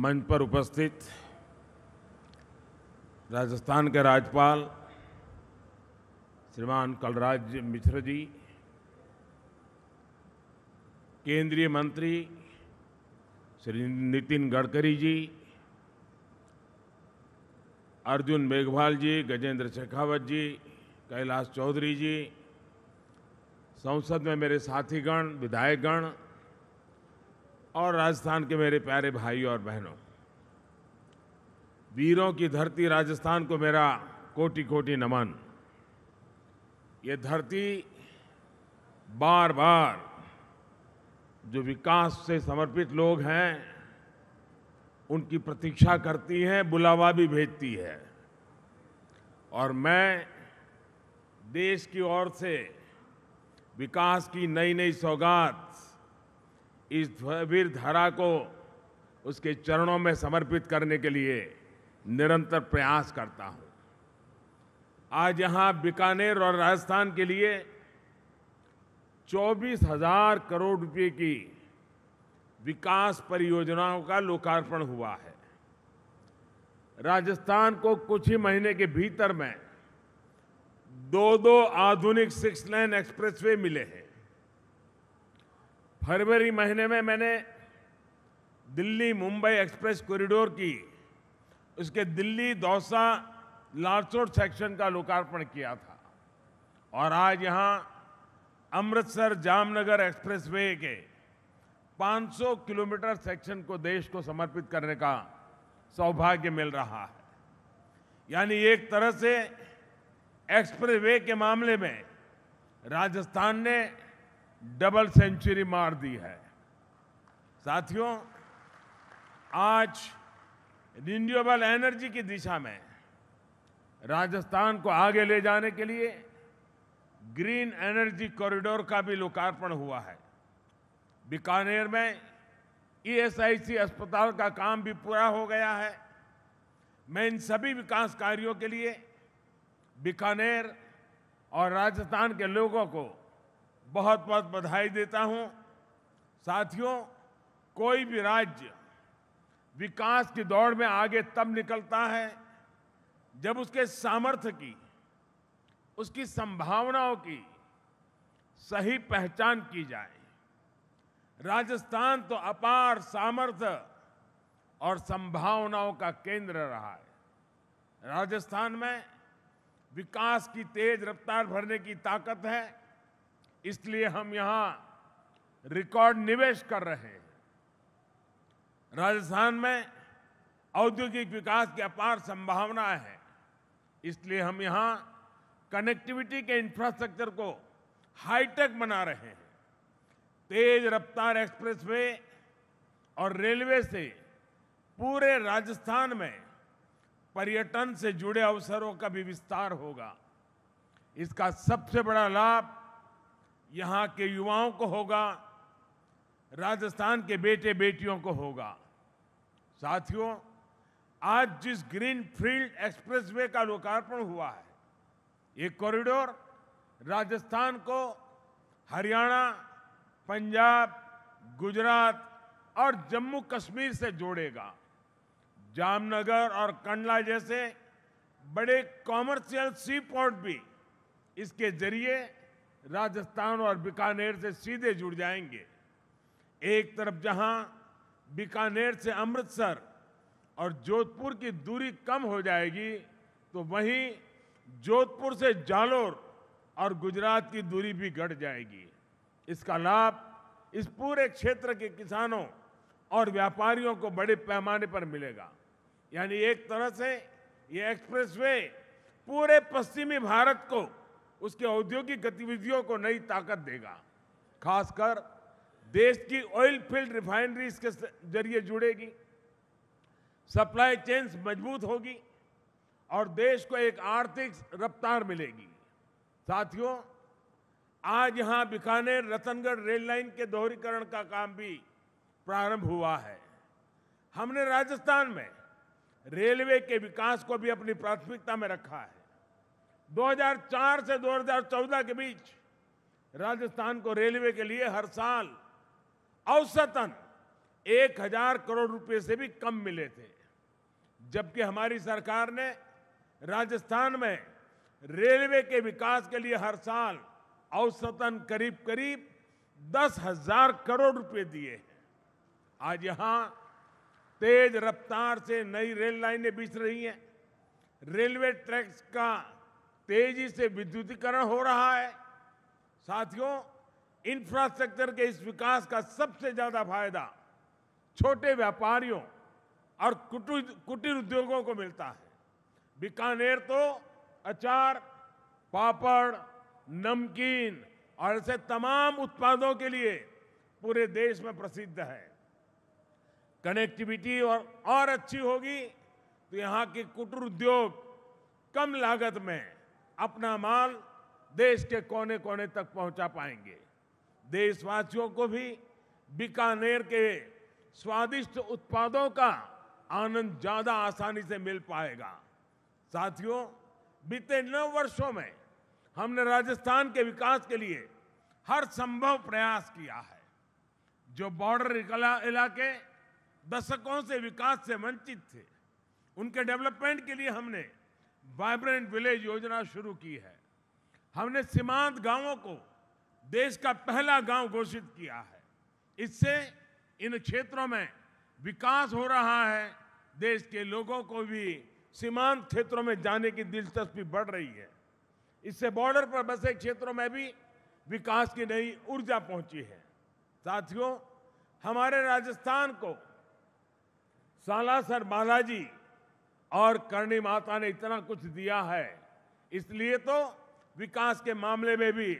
मंच पर उपस्थित राजस्थान के राज्यपाल श्रीमान कलराज मिश्र जी केंद्रीय मंत्री श्री नितिन गडकरी जी अर्जुन मेघवाल जी गजेंद्र शेखावत जी कैलाश चौधरी जी संसद में मेरे साथीगण विधायकगण और राजस्थान के मेरे प्यारे भाई और बहनों वीरों की धरती राजस्थान को मेरा कोटि कोटि नमन ये धरती बार बार जो विकास से समर्पित लोग हैं उनकी प्रतीक्षा करती है बुलावा भी भेजती है और मैं देश की ओर से विकास की नई नई सौगात इस वीर धारा को उसके चरणों में समर्पित करने के लिए निरंतर प्रयास करता हूं आज यहां बीकानेर और राजस्थान के लिए चौबीस हजार करोड़ रुपए की विकास परियोजनाओं का लोकार्पण हुआ है राजस्थान को कुछ ही महीने के भीतर में दो दो आधुनिक सिक्स लेन एक्सप्रेसवे मिले हैं फरवरी महीने में मैंने दिल्ली मुंबई एक्सप्रेस कॉरिडोर की उसके दिल्ली दौसा लारसोट सेक्शन का लोकार्पण किया था और आज यहाँ अमृतसर जामनगर एक्सप्रेसवे के 500 किलोमीटर सेक्शन को देश को समर्पित करने का सौभाग्य मिल रहा है यानी एक तरह से एक्सप्रेसवे के मामले में राजस्थान ने डबल सेंचुरी मार दी है साथियों आज रिन्यूएबल एनर्जी की दिशा में राजस्थान को आगे ले जाने के लिए ग्रीन एनर्जी कॉरिडोर का भी लोकार्पण हुआ है बीकानेर में ईएसआईसी e अस्पताल का काम भी पूरा हो गया है मैं इन सभी विकास कार्यों के लिए बीकानेर और राजस्थान के लोगों को बहुत बहुत बधाई देता हूं साथियों कोई भी राज्य विकास की दौड़ में आगे तब निकलता है जब उसके सामर्थ्य की उसकी संभावनाओं की सही पहचान की जाए राजस्थान तो अपार सामर्थ्य और संभावनाओं का केंद्र रहा है राजस्थान में विकास की तेज रफ्तार भरने की ताकत है इसलिए हम यहां रिकॉर्ड निवेश कर रहे हैं राजस्थान में औद्योगिक विकास की अपार संभावना है इसलिए हम यहां कनेक्टिविटी के इंफ्रास्ट्रक्चर को हाईटेक बना रहे हैं तेज रफ्तार एक्सप्रेसवे और रेलवे से पूरे राजस्थान में पर्यटन से जुड़े अवसरों का भी विस्तार होगा इसका सबसे बड़ा लाभ यहाँ के युवाओं को होगा राजस्थान के बेटे बेटियों को होगा साथियों आज जिस ग्रीन फील्ड एक्सप्रेसवे का लोकार्पण हुआ है ये कॉरिडोर राजस्थान को हरियाणा पंजाब गुजरात और जम्मू कश्मीर से जोड़ेगा जामनगर और कंडला जैसे बड़े कॉमर्शियल सी पोर्ट भी इसके जरिए राजस्थान और बीकानेर से सीधे जुड़ जाएंगे एक तरफ जहां बीकानेर से अमृतसर और जोधपुर की दूरी कम हो जाएगी तो वहीं जोधपुर से जालोर और गुजरात की दूरी भी घट जाएगी इसका लाभ इस पूरे क्षेत्र के किसानों और व्यापारियों को बड़े पैमाने पर मिलेगा यानी एक तरह से ये एक्सप्रेसवे पूरे पश्चिमी भारत को उसके औद्योगिक गतिविधियों को नई ताकत देगा खासकर देश की ऑयल फील्ड रिफाइनरी के जरिए जुड़ेगी सप्लाई चेन्स मजबूत होगी और देश को एक आर्थिक रफ्तार मिलेगी साथियों आज यहां बीकानेर रतनगढ़ रेल लाइन के दोहरीकरण का काम भी प्रारंभ हुआ है हमने राजस्थान में रेलवे के विकास को भी अपनी प्राथमिकता में रखा है 2004 से 2014 के बीच राजस्थान को रेलवे के लिए हर साल औसतन 1000 करोड़ रुपए से भी कम मिले थे जबकि हमारी सरकार ने राजस्थान में रेलवे के विकास के लिए हर साल औसतन करीब करीब दस हजार करोड़ रुपए दिए हैं आज यहां तेज रफ्तार से नई रेल लाइनें बिछ रही हैं रेलवे ट्रैक्स का तेजी से विद्युतीकरण हो रहा है साथियों इंफ्रास्ट्रक्चर के इस विकास का सबसे ज्यादा फायदा छोटे व्यापारियों और कुटीर उद्योगों को मिलता है बीकानेर तो अचार पापड़ नमकीन और ऐसे तमाम उत्पादों के लिए पूरे देश में प्रसिद्ध है कनेक्टिविटी और और अच्छी होगी तो यहाँ के कुटीर उद्योग कम लागत में अपना माल देश के कोने कोने तक पहुंचा पाएंगे देशवासियों को भी बीकानेर के स्वादिष्ट उत्पादों का आनंद ज्यादा आसानी से मिल पाएगा साथियों बीते नौ वर्षों में हमने राजस्थान के विकास के लिए हर संभव प्रयास किया है जो बॉर्डर इलाके दशकों से विकास से वंचित थे उनके डेवलपमेंट के लिए हमने वाइब्रेंट विलेज योजना शुरू की है हमने सीमांत गांवों को देश का पहला गांव घोषित किया है इससे इन क्षेत्रों में विकास हो रहा है देश के लोगों को भी सीमांत क्षेत्रों में जाने की दिलचस्पी बढ़ रही है इससे बॉर्डर पर बसे क्षेत्रों में भी विकास की नई ऊर्जा पहुंची है साथियों हमारे राजस्थान को सालासर बालाजी और करणी माता ने इतना कुछ दिया है इसलिए तो विकास के मामले में भी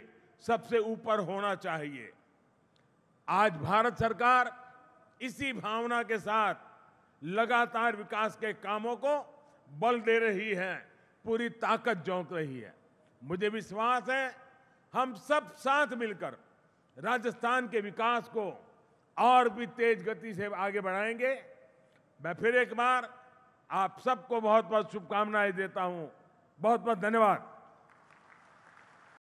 सबसे ऊपर होना चाहिए आज भारत सरकार इसी भावना के साथ लगातार विकास के कामों को बल दे रही है पूरी ताकत जोंक रही है मुझे विश्वास है हम सब साथ मिलकर राजस्थान के विकास को और भी तेज गति से आगे बढ़ाएंगे मैं फिर एक बार आप सबको बहुत बहुत शुभकामनाएं देता हूं बहुत बहुत धन्यवाद